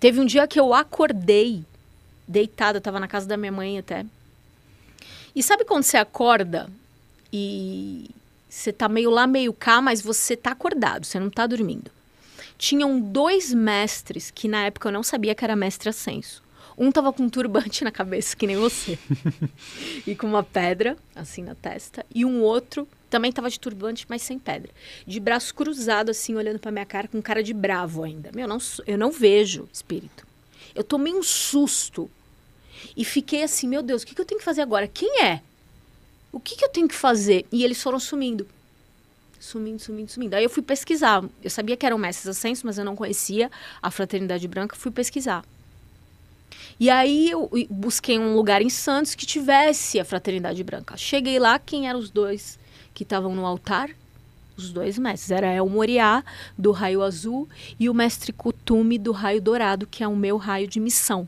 Teve um dia que eu acordei, deitada, eu tava na casa da minha mãe até. E sabe quando você acorda e você tá meio lá, meio cá, mas você tá acordado, você não tá dormindo. Tinham dois mestres que na época eu não sabia que era mestre ascenso. Um tava com um turbante na cabeça, que nem você, e com uma pedra assim na testa, e um outro também tava de turbante, mas sem pedra. De braço cruzado, assim, olhando pra minha cara, com cara de bravo ainda. Meu, não, eu não vejo espírito. Eu tomei um susto. E fiquei assim, meu Deus, o que, que eu tenho que fazer agora? Quem é? O que, que eu tenho que fazer? E eles foram sumindo sumindo, sumindo, sumindo. Aí eu fui pesquisar. Eu sabia que eram mestres ascensos, mas eu não conhecia a Fraternidade Branca. Fui pesquisar. E aí eu busquei um lugar em Santos que tivesse a Fraternidade Branca. Cheguei lá, quem eram os dois que estavam no altar, os dois mestres. Era El Moriá, do raio azul, e o mestre Kutumi, do raio dourado, que é o meu raio de missão.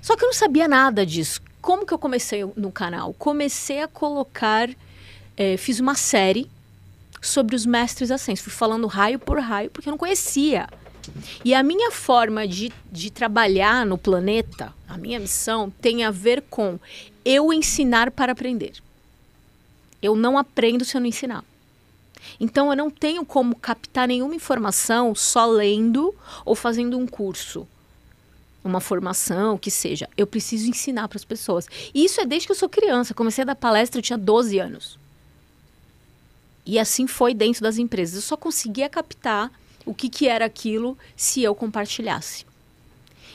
Só que eu não sabia nada disso. Como que eu comecei no canal? Comecei a colocar, eh, fiz uma série sobre os mestres ascensos. Fui falando raio por raio, porque eu não conhecia. E a minha forma de, de trabalhar no planeta, a minha missão, tem a ver com eu ensinar para aprender. Eu não aprendo se eu não ensinar. Então eu não tenho como captar nenhuma informação só lendo ou fazendo um curso, uma formação, o que seja. Eu preciso ensinar para as pessoas. E isso é desde que eu sou criança. Comecei a dar palestra, eu tinha 12 anos. E assim foi dentro das empresas. Eu só conseguia captar o que, que era aquilo se eu compartilhasse.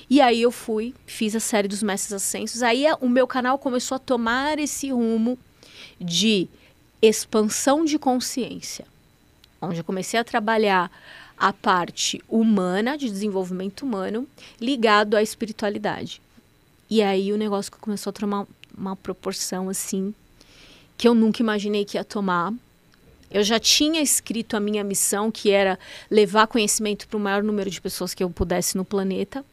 E aí eu fui, fiz a série dos Mestres Ascensos. Aí é, o meu canal começou a tomar esse rumo de expansão de consciência, onde eu comecei a trabalhar a parte humana, de desenvolvimento humano, ligado à espiritualidade. E aí o negócio começou a tomar uma proporção assim que eu nunca imaginei que ia tomar. Eu já tinha escrito a minha missão, que era levar conhecimento para o maior número de pessoas que eu pudesse no planeta.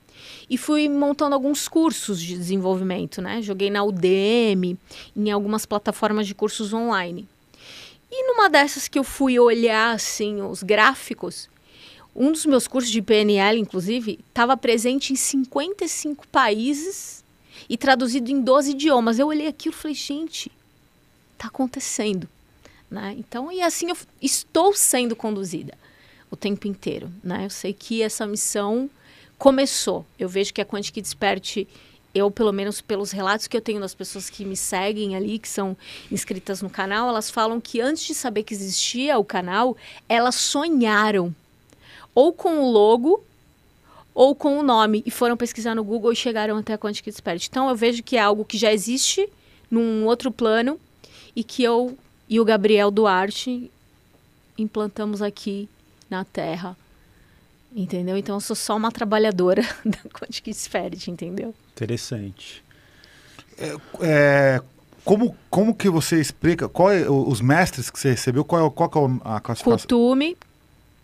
E fui montando alguns cursos de desenvolvimento, né? Joguei na Udemy, em algumas plataformas de cursos online. E numa dessas que eu fui olhar assim os gráficos, um dos meus cursos de PNL, inclusive, estava presente em 55 países e traduzido em 12 idiomas. Eu olhei aquilo e falei, gente, tá acontecendo. Né? Então, e assim eu estou sendo conduzida o tempo inteiro. Né? Eu sei que essa missão começou. Eu vejo que a Quantic Desperte, eu pelo menos pelos relatos que eu tenho das pessoas que me seguem ali, que são inscritas no canal, elas falam que antes de saber que existia o canal, elas sonharam ou com o logo ou com o nome e foram pesquisar no Google e chegaram até a Quantic Desperte. Então eu vejo que é algo que já existe num outro plano e que eu e o Gabriel Duarte implantamos aqui na Terra Entendeu? Então eu sou só uma trabalhadora da Quantic Spirit, entendeu? Interessante. É, é, como, como que você explica? Qual é, os mestres que você recebeu? Qual, é qual é a classificação? Kutume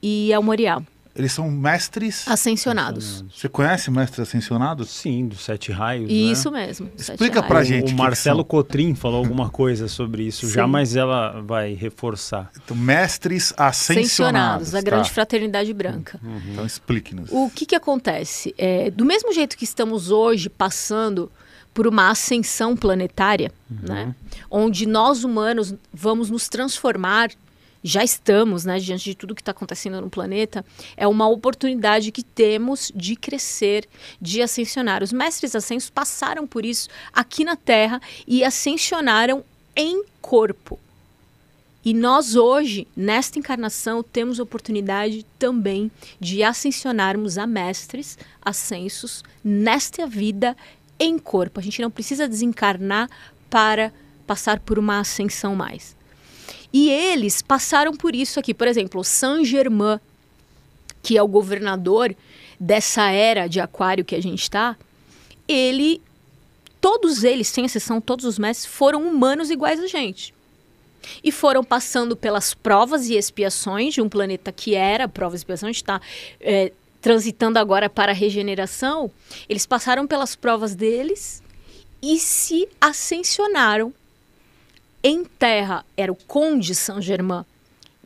e Almorial. Eles são mestres ascensionados. Você conhece mestres ascensionados? Sim, dos sete raios. Né? Isso né? mesmo. Explica pra raios. gente. O, o Marcelo são. Cotrim falou alguma coisa sobre isso jamais já, mas ela vai reforçar. Então, mestres ascensionados. Ascensionados, tá. grande fraternidade branca. Uhum. Então explique-nos. O que, que acontece? É, do mesmo jeito que estamos hoje passando por uma ascensão planetária, uhum. né? onde nós humanos vamos nos transformar já estamos, né, diante de tudo que está acontecendo no planeta, é uma oportunidade que temos de crescer, de ascensionar. Os mestres ascensos passaram por isso aqui na Terra e ascensionaram em corpo. E nós hoje, nesta encarnação, temos oportunidade também de ascensionarmos a mestres, ascensos, nesta vida em corpo. A gente não precisa desencarnar para passar por uma ascensão mais. E eles passaram por isso aqui. Por exemplo, o Saint-Germain, que é o governador dessa era de aquário que a gente está, ele... Todos eles, sem exceção, todos os mestres, foram humanos iguais a gente e foram passando pelas provas e expiações de um planeta que era provas e expiações, está é, transitando agora para a regeneração. Eles passaram pelas provas deles e se ascensionaram em terra era o Conde Saint Germain,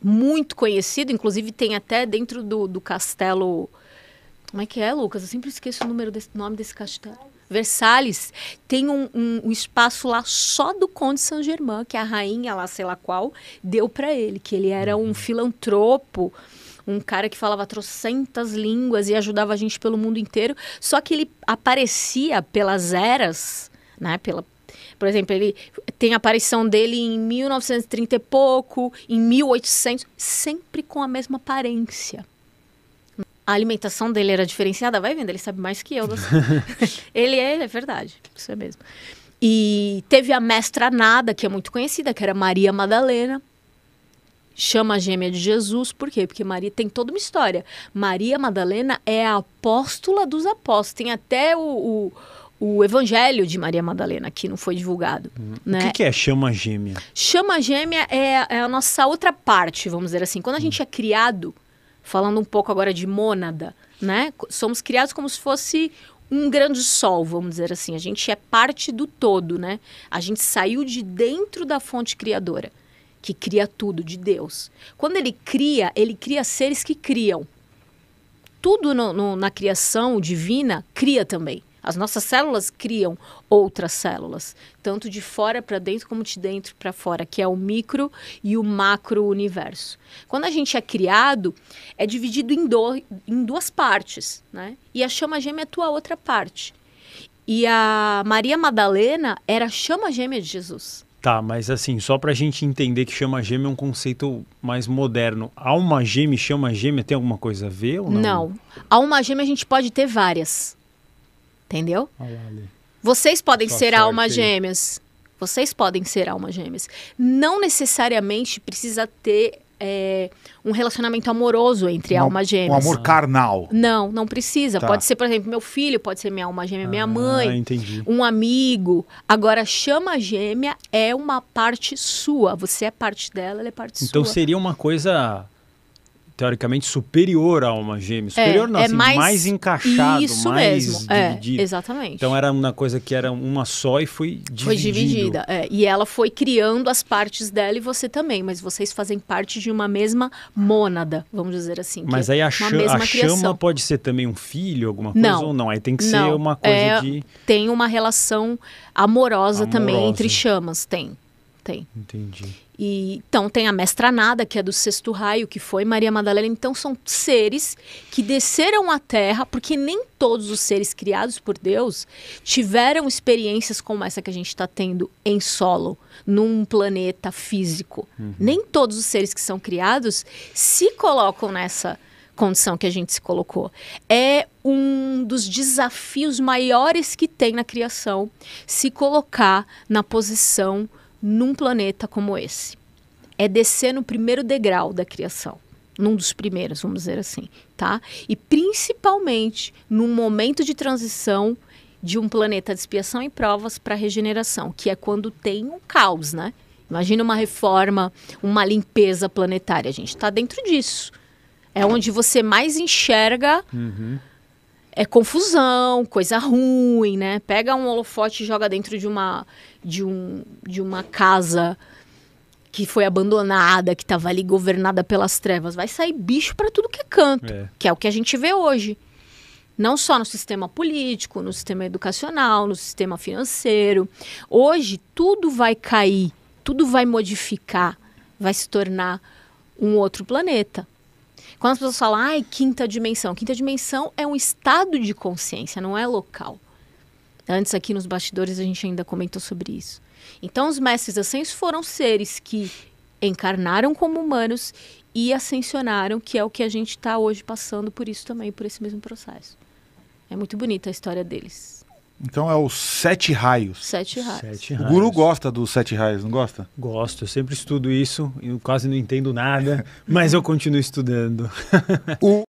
muito conhecido, inclusive tem até dentro do, do castelo. Como é que é, Lucas? Eu sempre esqueço o número desse, nome desse castelo. Versalhes tem um, um, um, espaço lá só do Conde Saint Germain, que a rainha lá, sei lá qual, deu para ele, que ele era um uhum. filantropo, um cara que falava trocentas línguas e ajudava a gente pelo mundo inteiro. Só que ele aparecia pelas eras, né, pela, por exemplo, ele tem a aparição dele em 1930 e pouco, em 1800, sempre com a mesma aparência. A alimentação dele era diferenciada, vai vendo, ele sabe mais que eu. ele é, é verdade, isso é mesmo. E teve a mestra Nada, que é muito conhecida, que era Maria Madalena. Chama a gêmea de Jesus, por quê? Porque Maria tem toda uma história. Maria Madalena é a apóstola dos apóstolos. Tem até o, o o Evangelho de Maria Madalena, que não foi divulgado. Uhum. Né? O que, que, é chama gêmea? Chama gêmea é, é, a nossa outra parte, vamos dizer assim. Quando a uhum. gente é criado, falando um pouco agora de mônada, né? Somos criados como se fosse um grande sol, vamos dizer assim. A gente é parte do todo, né? A gente saiu de dentro da fonte criadora, que cria tudo, de Deus. Quando ele cria, ele cria seres que criam. Tudo no, no, na criação divina cria também. As nossas células criam outras células, tanto de fora para dentro como de dentro para fora, que é o micro e o macro universo. Quando a gente é criado, é dividido em, do, em duas partes, né? E a chama gêmea é a tua outra parte. E a Maria Madalena era a chama gêmea de Jesus. Tá, mas assim, só pra gente entender que chama gêmea é um conceito mais moderno. Alma gêmea chama gêmea tem alguma coisa a ver ou não? Não. Alma gêmea a gente pode ter várias. Entendeu? Vocês podem Sua ser sorte. almas gêmeas. Vocês podem ser almas gêmeas. Não necessariamente precisa ter é, um relacionamento amoroso entre um, almas gêmeas. Um amor carnal. Não, não precisa. Tá. Pode ser, por exemplo, meu filho, pode ser minha alma gêmea, ah, minha mãe, entendi. um amigo. Agora, chama gêmea é uma parte sua. Você é parte dela, ela é parte então, sua. Então seria uma coisa teoricamente superior à alma gêmea. É, superior é, não, é assim, mais, mais, encaixado, isso mais mesmo. É, dividido. É, exatamente. Então era uma coisa que era uma só e foi dividida. Foi dividida, é. E ela foi criando as partes dela e você também, mas vocês fazem parte de uma mesma mônada, vamos dizer assim. Mas aí a, é ch a chama pode ser também um filho, alguma coisa não, ou não? Aí tem que não, ser uma coisa de... Tem uma relação amorosa, amorosa também entre chamas, tem. Tem. Entendi. E, então tem a mestra Nada, que é do sexto raio, que foi Maria Madalena. Então são seres que desceram à Terra, porque nem todos os seres criados por Deus tiveram experiências como essa que a gente está tendo em solo, num planeta físico. Uhum. Nem todos os seres que são criados se colocam nessa condição que a gente se colocou. É um dos desafios maiores que tem na criação se colocar na posição num planeta como esse. É descer no primeiro degrau da criação, num dos primeiros, vamos dizer assim, tá? E principalmente num momento de transição de um planeta de expiação e provas para regeneração, que é quando tem um caos, né? Imagina uma reforma, uma limpeza planetária. A gente está dentro disso. É onde você mais enxerga uhum. é confusão, coisa ruim, né? Pega um holofote e joga dentro de uma de, um, de uma casa que foi abandonada, que estava ali governada pelas trevas. Vai sair bicho para tudo que é canto, é. que é o que a gente vê hoje. Não só no sistema político, no sistema educacional, no sistema financeiro. Hoje, tudo vai cair, tudo vai modificar, vai se tornar um outro planeta. Quando as pessoas falam, ai, quinta dimensão. Quinta dimensão é um estado de consciência, não é local. Antes, aqui nos bastidores, a gente ainda comentou sobre isso. Então, os mestres ascensos foram seres que encarnaram como humanos e ascensionaram, que é o que a gente está hoje passando por isso também, por esse mesmo processo. É muito bonita a história deles. Então é os sete raios. Sete raios. Sete raios. O guru gosta dos sete raios, não gosta? Gosto, eu sempre estudo isso, eu quase não entendo nada, mas eu continuo estudando. o...